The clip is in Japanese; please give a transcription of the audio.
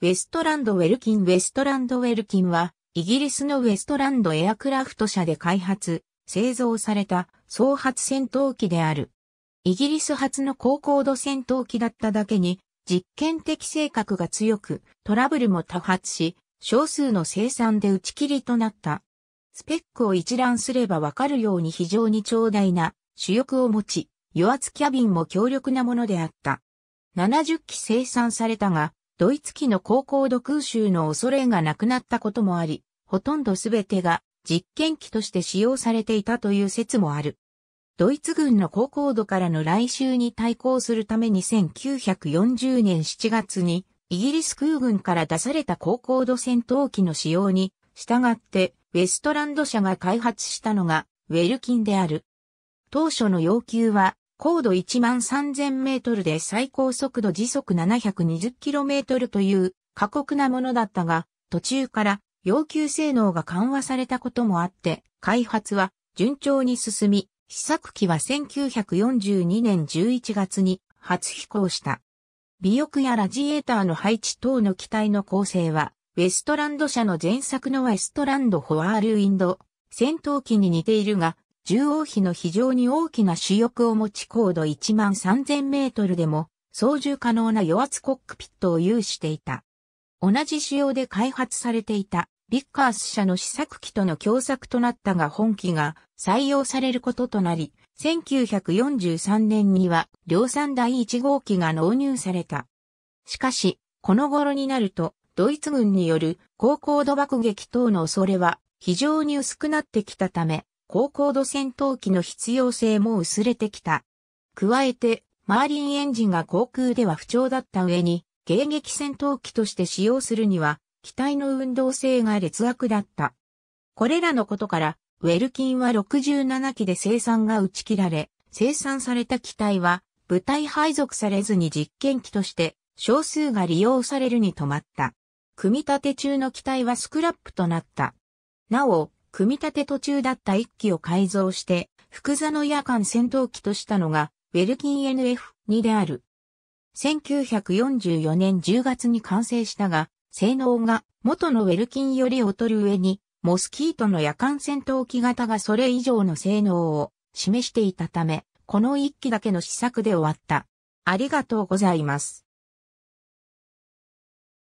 ウェストランド・ウェルキン・ウェストランド・ウェルキンは、イギリスのウェストランドエアクラフト社で開発、製造された総発戦闘機である。イギリス初の高高度戦闘機だっただけに、実験的性格が強く、トラブルも多発し、少数の生産で打ち切りとなった。スペックを一覧すればわかるように非常に長大な主翼を持ち、油圧キャビンも強力なものであった。70機生産されたが、ドイツ機の高高度空襲の恐れがなくなったこともあり、ほとんどすべてが実験機として使用されていたという説もある。ドイツ軍の高高度からの来襲に対抗するために1940年7月にイギリス空軍から出された高高度戦闘機の使用に従ってウェストランド社が開発したのがウェルキンである。当初の要求は高度1万3000メートルで最高速度時速720キロメートルという過酷なものだったが、途中から要求性能が緩和されたこともあって、開発は順調に進み、試作機は1942年11月に初飛行した。尾翼やラジエーターの配置等の機体の構成は、ウェストランド社の前作のウェストランドフォワールウィンド、戦闘機に似ているが、獣王比の非常に大きな主翼を持ち高度1万3000メートルでも操縦可能な与圧コックピットを有していた。同じ仕様で開発されていたビッカース社の試作機との共作となったが本機が採用されることとなり、1943年には量産第1号機が納入された。しかし、この頃になると、ドイツ軍による高高度爆撃等の恐れは非常に薄くなってきたため、高高度戦闘機の必要性も薄れてきた。加えて、マーリンエンジンが航空では不調だった上に、迎撃戦闘機として使用するには、機体の運動性が劣悪だった。これらのことから、ウェルキンは67機で生産が打ち切られ、生産された機体は、部隊配属されずに実験機として、少数が利用されるに止まった。組み立て中の機体はスクラップとなった。なお、組み立て途中だった1機を改造して、福座の夜間戦闘機としたのが、ウェルキン NF2 である。1944年10月に完成したが、性能が元のウェルキンより劣る上に、モスキートの夜間戦闘機型がそれ以上の性能を示していたため、この1機だけの試作で終わった。ありがとうございます。